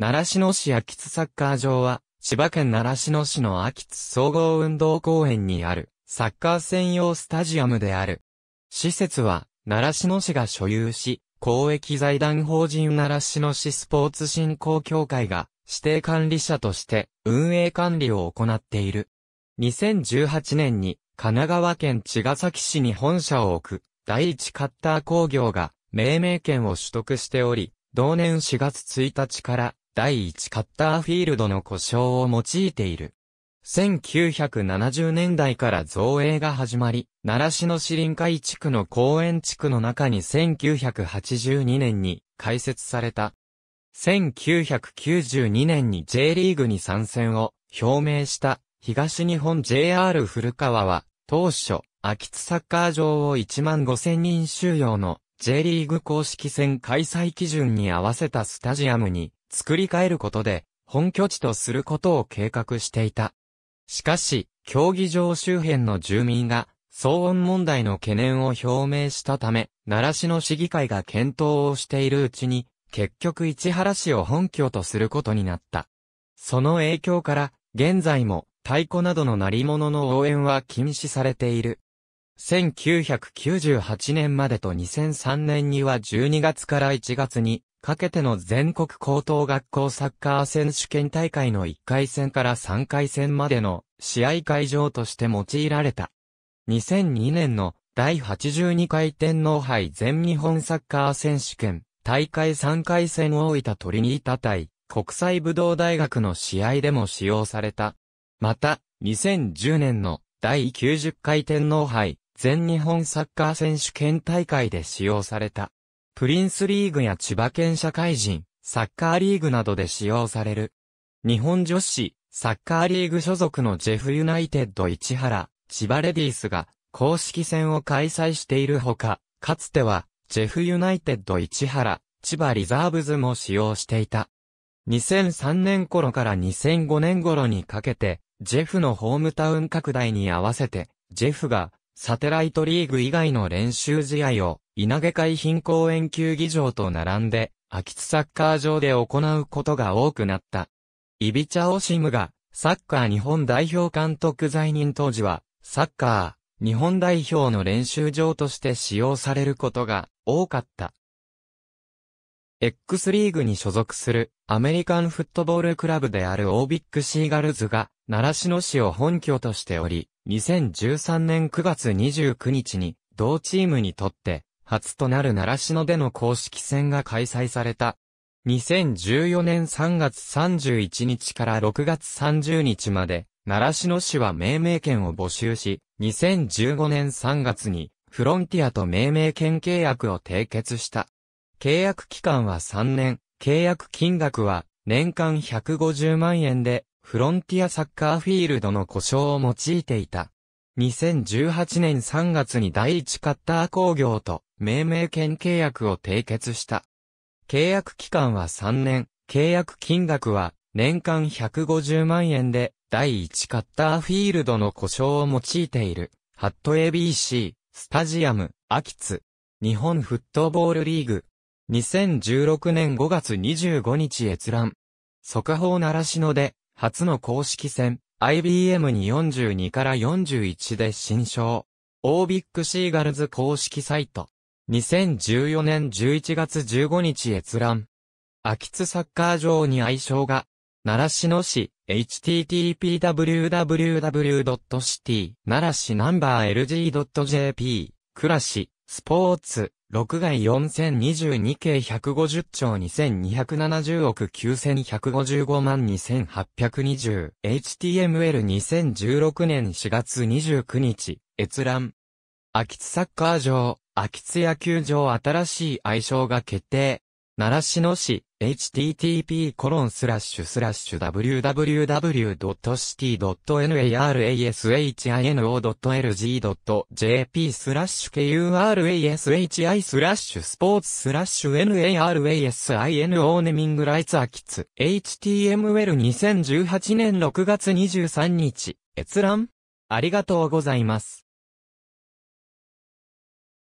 奈良市野市秋津サッカー場は、千葉県奈良市野市の秋津総合運動公園にある、サッカー専用スタジアムである。施設は、奈良市野市が所有し、公益財団法人奈良市野市スポーツ振興協会が、指定管理者として、運営管理を行っている。2018年に、神奈川県茅ヶ崎市に本社を置く、第一カッター工業が、命名権を取得しており、同年4月1日から第1カッターフィールドの故障を用いている。1970年代から造営が始まり、奈良市の市林会地区の公園地区の中に1982年に開設された。1992年に J リーグに参戦を表明した東日本 JR 古川は当初、秋津サッカー場を1万5000人収容の J リーグ公式戦開催基準に合わせたスタジアムに作り変えることで、本拠地とすることを計画していた。しかし、競技場周辺の住民が、騒音問題の懸念を表明したため、奈良市の市議会が検討をしているうちに、結局市原市を本拠とすることになった。その影響から、現在も太鼓などの鳴り物の応援は禁止されている。1998年までと2003年には12月から1月にかけての全国高等学校サッカー選手権大会の1回戦から3回戦までの試合会場として用いられた。2002年の第82回天皇杯全日本サッカー選手権大会3回戦を置いた鳥にいた対国際武道大学の試合でも使用された。また、2010年の第90回天皇杯全日本サッカー選手権大会で使用された。プリンスリーグや千葉県社会人、サッカーリーグなどで使用される。日本女子、サッカーリーグ所属のジェフユナイテッド市原、千葉レディースが公式戦を開催しているほか、かつては、ジェフユナイテッド市原、千葉リザーブズも使用していた。2003年頃から2005年頃にかけて、ジェフのホームタウン拡大に合わせて、ジェフがサテライトリーグ以外の練習試合を稲毛海浜公園球技場と並んで、秋津サッカー場で行うことが多くなった。イビチャオシムが、サッカー日本代表監督在任当時は、サッカー、日本代表の練習場として使用されることが多かった。X リーグに所属するアメリカンフットボールクラブであるオービックシーガルズが奈良市の市を本拠としており、2013年9月29日に同チームにとって初となる奈良市のでの公式戦が開催された。2014年3月31日から6月30日まで、奈良市の市は命名権を募集し、2015年3月に、フロンティアと命名権契約を締結した。契約期間は3年、契約金額は年間150万円で、フロンティアサッカーフィールドの故障を用いていた。2018年3月に第一カッター工業と命名権契約を締結した。契約期間は3年、契約金額は年間150万円で、第1カッターフィールドの故障を用いている、ハット ABC、スタジアム、アキツ、日本フットボールリーグ、2016年5月25日閲覧、速報ならしので、初の公式戦、IBM に42から41で新章。オービックシーガルズ公式サイト。2014年11月15日閲覧。秋津サッカー場に愛称が、奈良市の市、http://www.city 奈良市ナンバー LG.jp、暮らし、スポーツ、6外4022系150兆2270億9155万 2820HTML2016 年4月29日、閲覧。秋津サッカー場、秋津野球場新しい愛称が決定。奈良市の市 http://www.city.narashino.lg.jp コロンススララッッシシュュスラッシュ k u r a s h i スラッシュスポーツスラッシュ narasino ネミングライツアキツ html2018 年6月23日閲覧ありがとうございます。